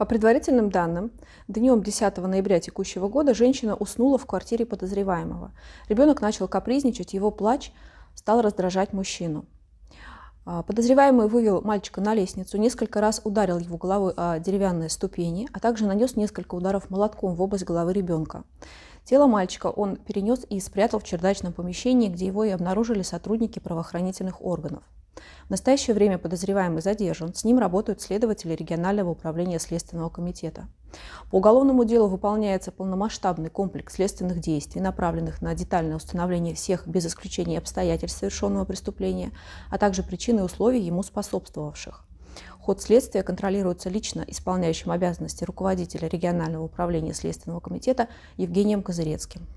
По предварительным данным, днем 10 ноября текущего года женщина уснула в квартире подозреваемого. Ребенок начал капризничать, его плач стал раздражать мужчину. А, подозреваемый вывел мальчика на лестницу, несколько раз ударил его головой о деревянные ступени, а также нанес несколько ударов молотком в область головы ребенка. Тело мальчика он перенес и спрятал в чердачном помещении, где его и обнаружили сотрудники правоохранительных органов. В настоящее время подозреваемый задержан. С ним работают следователи регионального управления Следственного комитета. По уголовному делу выполняется полномасштабный комплекс следственных действий, направленных на детальное установление всех, без исключения обстоятельств совершенного преступления, а также причин и условий ему способствовавших. Ход следствия контролируется лично исполняющим обязанности руководителя регионального управления Следственного комитета Евгением Козырецким.